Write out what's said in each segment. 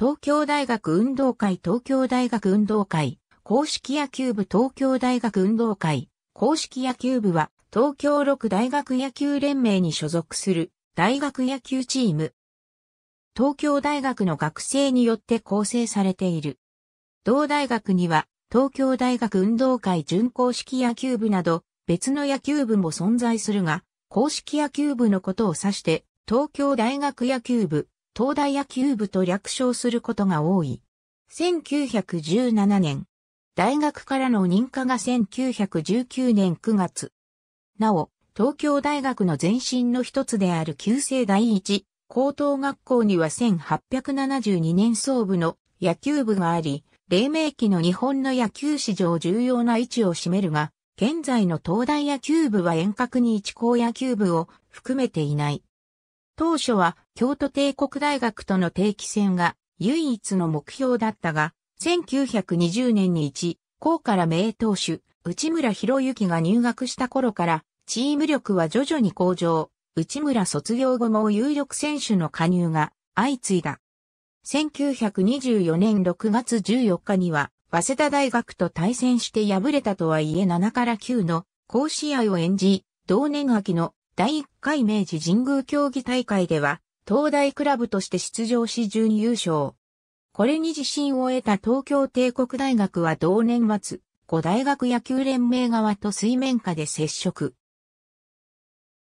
東京大学運動会東京大学運動会公式野球部東京大学運動会公式野球部は東京六大学野球連盟に所属する大学野球チーム。東京大学の学生によって構成されている。同大学には東京大学運動会準公式野球部など別の野球部も存在するが、公式野球部のことを指して東京大学野球部東大野球部と略称することが多い。1917年、大学からの認可が1919年9月。なお、東京大学の前身の一つである旧制第一高等学校には1872年創部の野球部があり、黎明期の日本の野球史上重要な位置を占めるが、現在の東大野球部は遠隔に一高野球部を含めていない。当初は京都帝国大学との定期戦が唯一の目標だったが、1920年に1、校から名投手、内村博之が入学した頃から、チーム力は徐々に向上、内村卒業後も有力選手の加入が相次いだ。1924年6月14日には、早稲田大学と対戦して敗れたとはいえ7から9の甲子合を演じ、同年秋の第1回明治神宮競技大会では、東大クラブとして出場し準優勝。これに自信を得た東京帝国大学は同年末、5大学野球連盟側と水面下で接触。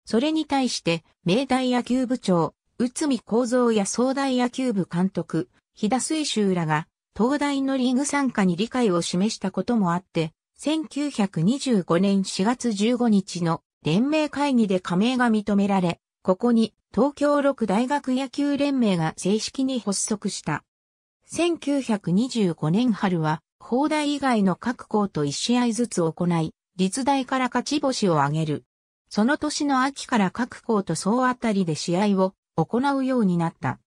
それに対して、明大野球部長、内海幸三や総大野球部監督、日田水州らが、東大のリーグ参加に理解を示したこともあって、1925年4月15日の連盟会議で加盟が認められ、ここに東京6大学野球連盟が正式に発足した。1925年春は、砲台以外の各校と一試合ずつ行い、立大から勝ち星を挙げる。その年の秋から各校と総当たりで試合を行うようになった。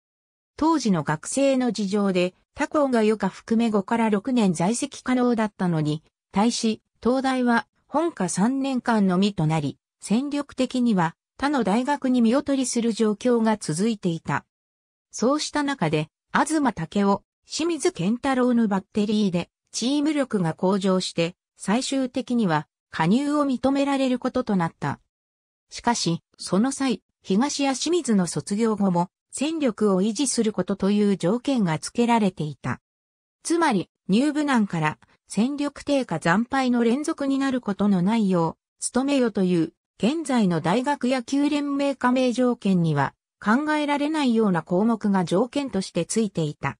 当時の学生の事情で、他校が余暇含め5から6年在籍可能だったのに、対し、東大は本科3年間のみとなり、戦力的には他の大学に見劣りする状況が続いていた。そうした中で、東武雄、清水健太郎のバッテリーで、チーム力が向上して、最終的には加入を認められることとなった。しかし、その際、東や清水の卒業後も、戦力を維持することという条件が付けられていた。つまり、入部難から戦力低下惨敗の連続になることのないよう、努めよという現在の大学野球連盟加盟条件には考えられないような項目が条件としてついていた。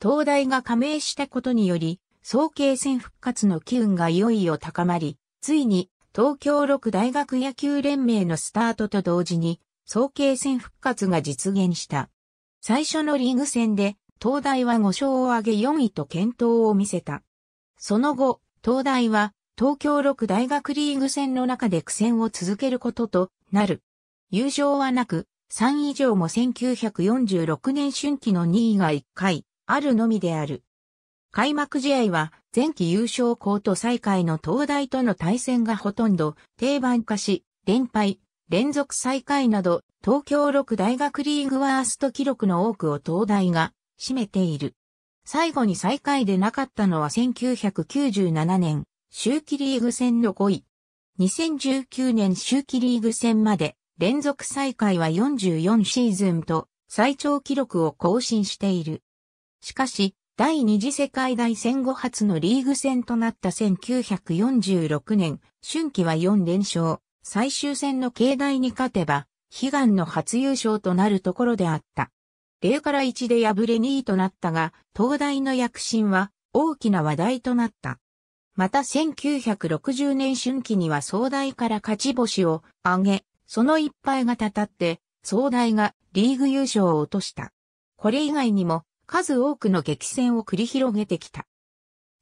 東大が加盟したことにより、総計戦復活の機運がいよいよ高まり、ついに東京六大学野球連盟のスタートと同時に、総計戦復活が実現した。最初のリーグ戦で、東大は5勝を挙げ4位と健闘を見せた。その後、東大は東京六大学リーグ戦の中で苦戦を続けることとなる。優勝はなく、3以上も1946年春季の2位が1回、あるのみである。開幕試合は、前期優勝校と最下位の東大との対戦がほとんど定番化し、連敗、連続最下位など、東京六大学リーグワースト記録の多くを東大が占めている。最後に最下位でなかったのは1997年、秋季リーグ戦の5位。2019年秋季リーグ戦まで連続再開は44シーズンと最長記録を更新している。しかし、第二次世界大戦後初のリーグ戦となった1946年、春季は4連勝、最終戦の境内に勝てば、悲願の初優勝となるところであった。0から1で敗れ2位となったが、東大の躍進は大きな話題となった。また1960年春季には総大から勝ち星を挙げ、その一敗がたたって、総大がリーグ優勝を落とした。これ以外にも数多くの激戦を繰り広げてきた。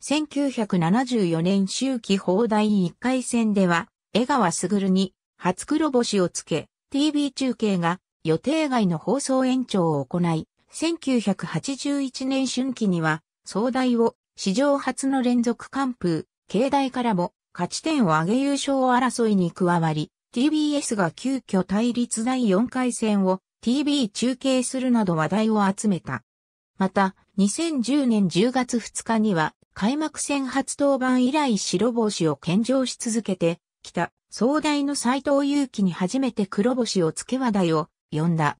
1974年秋季砲に、1回戦では、江川すぐるに初黒星をつけ、TV 中継が予定外の放送延長を行い、1981年春季には、総大を史上初の連続完封、境内からも勝ち点を上げ優勝争いに加わり、TBS が急遽対立第4回戦を TV 中継するなど話題を集めた。また、2010年10月2日には、開幕戦初登板以来白星を献上し続けてきた、壮大の斎藤祐樹に初めて黒星をつけ話題を呼んだ。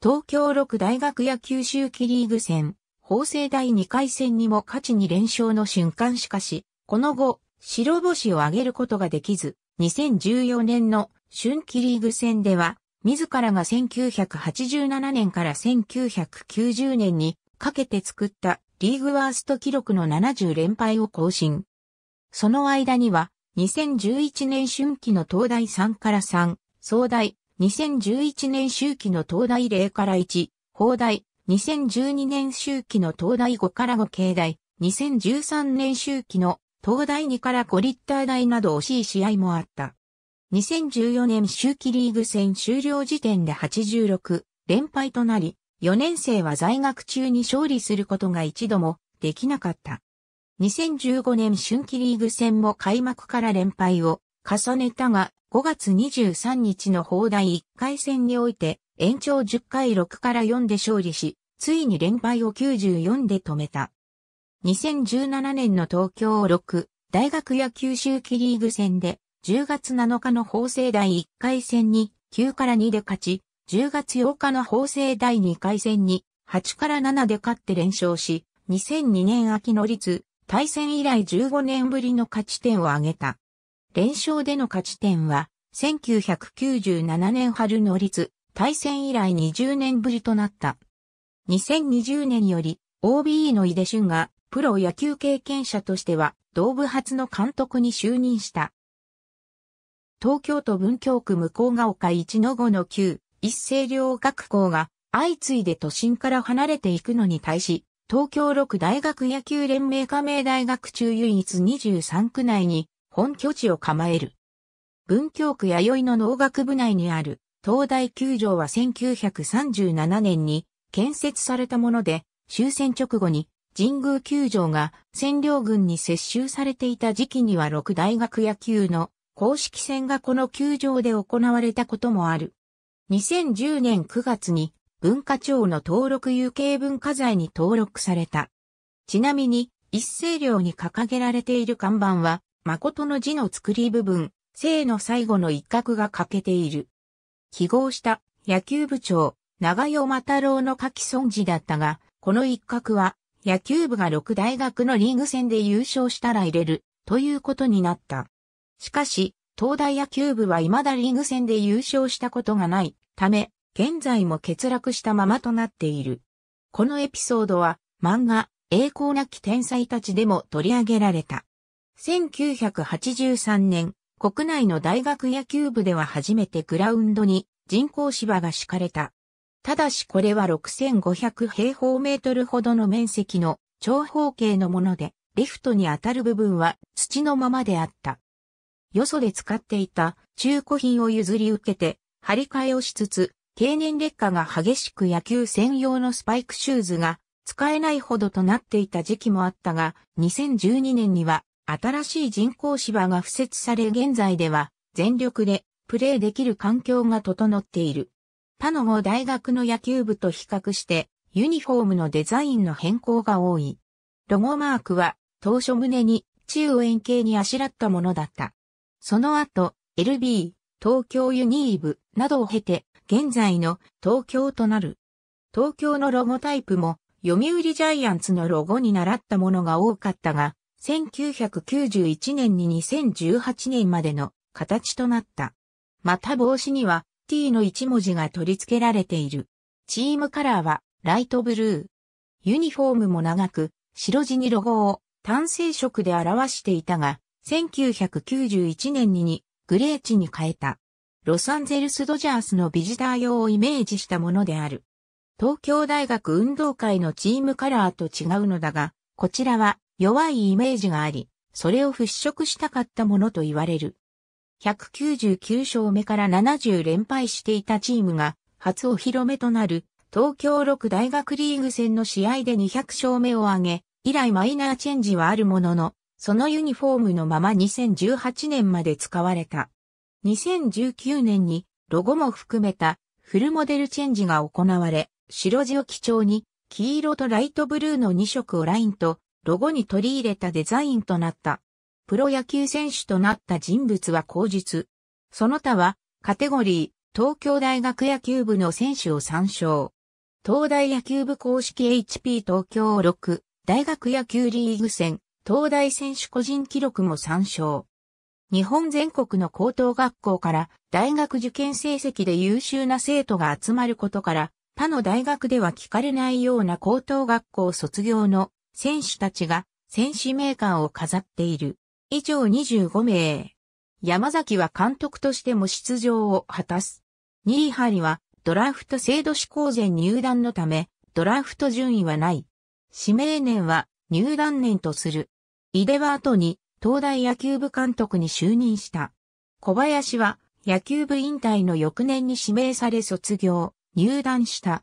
東京六大学野球周期リーグ戦、法政第2回戦にも勝ちに連勝の瞬間しかし、この後、白星を挙げることができず、2014年の春季リーグ戦では、自らが1987年から1990年にかけて作ったリーグワースト記録の70連敗を更新。その間には、2011年春季の東大3から3、総大、2011年秋季の東大0から1、砲大、2012年周期の東大5から5系大、2013年周期の東大2から5リッター台など惜しい試合もあった。2014年周期リーグ戦終了時点で86連敗となり、4年生は在学中に勝利することが一度もできなかった。2015年春季リーグ戦も開幕から連敗を重ねたが、5月23日の放題1回戦において延長10回6から4で勝利し、ついに連敗を94で止めた。2017年の東京6大学野球周期リーグ戦で10月7日の法政第1回戦に9から2で勝ち、10月8日の法政第2回戦に8から7で勝って連勝し、2002年秋の率、対戦以来15年ぶりの勝ち点を挙げた。連勝での勝ち点は、1997年春の率、対戦以来20年ぶりとなった。2020年より OBE の井出俊がプロ野球経験者としては同部初の監督に就任した。東京都文京区向ヶ丘一の五の旧一斉両学校が相次いで都心から離れていくのに対し、東京六大学野球連盟加盟大学中唯一23区内に本拠地を構える。文京区弥生の農学部内にある東大球場は1937年に建設されたもので、終戦直後に神宮球場が占領軍に接収されていた時期には6大学野球の公式戦がこの球場で行われたこともある。2010年9月に文化庁の登録有形文化財に登録された。ちなみに一斉寮に掲げられている看板は誠の字の作り部分、生の最後の一角が欠けている。揮号した野球部長、長代又太郎の下記存時だったが、この一角は野球部が6大学のリーグ戦で優勝したら入れるということになった。しかし、東大野球部は未だリーグ戦で優勝したことがないため、現在も欠落したままとなっている。このエピソードは漫画、栄光なき天才たちでも取り上げられた。1983年、国内の大学野球部では初めてグラウンドに人工芝が敷かれた。ただしこれは6500平方メートルほどの面積の長方形のもので、リフトに当たる部分は土のままであった。よそで使っていた中古品を譲り受けて、張り替えをしつつ、経年劣化が激しく野球専用のスパイクシューズが使えないほどとなっていた時期もあったが、2012年には新しい人工芝が付設され現在では全力でプレーできる環境が整っている。他の後大学の野球部と比較してユニフォームのデザインの変更が多い。ロゴマークは当初胸に中円形にあしらったものだった。その後、LB、東京ユニーブなどを経て、現在の東京となる。東京のロゴタイプも、読売ジャイアンツのロゴに習ったものが多かったが、1991年に2018年までの形となった。また帽子には T の1文字が取り付けられている。チームカラーはライトブルー。ユニフォームも長く白地にロゴを単成色で表していたが、1991年にグレーチに変えた。ロサンゼルスドジャースのビジター用をイメージしたものである。東京大学運動会のチームカラーと違うのだが、こちらは弱いイメージがあり、それを払拭したかったものと言われる。199勝目から70連敗していたチームが、初お披露目となる、東京六大学リーグ戦の試合で200勝目を挙げ、以来マイナーチェンジはあるものの、そのユニフォームのまま2018年まで使われた。2019年にロゴも含めたフルモデルチェンジが行われ、白地を基調に黄色とライトブルーの2色をラインとロゴに取り入れたデザインとなった。プロ野球選手となった人物は口日。その他は、カテゴリー、東京大学野球部の選手を参照。東大野球部公式 HP 東京6、大学野球リーグ戦、東大選手個人記録も参照。日本全国の高等学校から大学受験成績で優秀な生徒が集まることから、他の大学では聞かれないような高等学校卒業の選手たちが選手名鑑を飾っている。以上25名。山崎は監督としても出場を果たす。ニーハリはドラフト制度施行前入団のため、ドラフト順位はない。指名年は入団年とする。井出は後に東大野球部監督に就任した。小林は野球部引退の翌年に指名され卒業、入団した。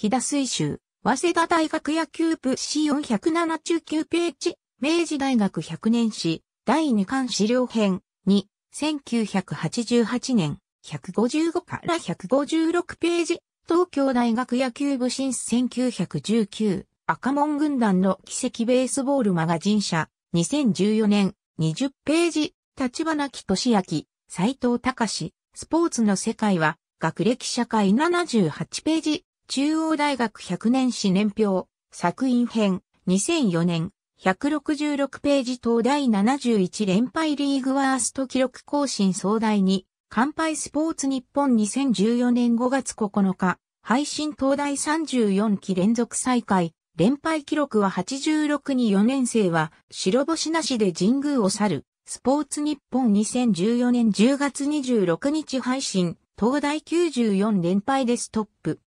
日田水州、早稲田大学野球部 C479 ページ、明治大学100年史、第2巻資料編2、1988年、155から156ページ、東京大学野球部新1919、赤門軍団の奇跡ベースボールマガジン社、2014年、20ページ、立花木俊明、斎藤隆、スポーツの世界は、学歴社会78ページ、中央大学100年史年表、作品編、2004年、166ページ東大71連敗リーグワースト記録更新総大に、乾杯スポーツ日本2014年5月9日、配信東大34期連続再開、連敗記録は86に4年生は白星なしで神宮を去る、スポーツ日本2014年10月26日配信、東大94連敗でストップ。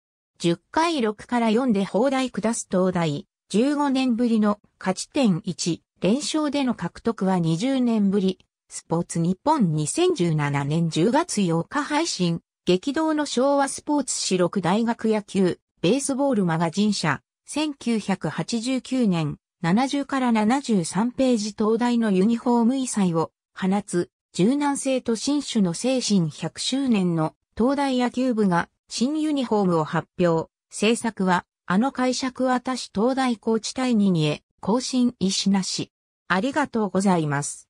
10回6から4で放題下す東大、15年ぶりの勝ち点1、連勝での獲得は20年ぶり、スポーツ日本2017年10月8日配信、激動の昭和スポーツ史6大学野球、ベースボールマガジン社、1989年、70から73ページ東大のユニフォーム異彩を放つ柔軟性と新種の精神100周年の東大野球部が新ユニフォームを発表、制作は、あの解釈は私東大高地帯ににへ、更新意思なし。ありがとうございます。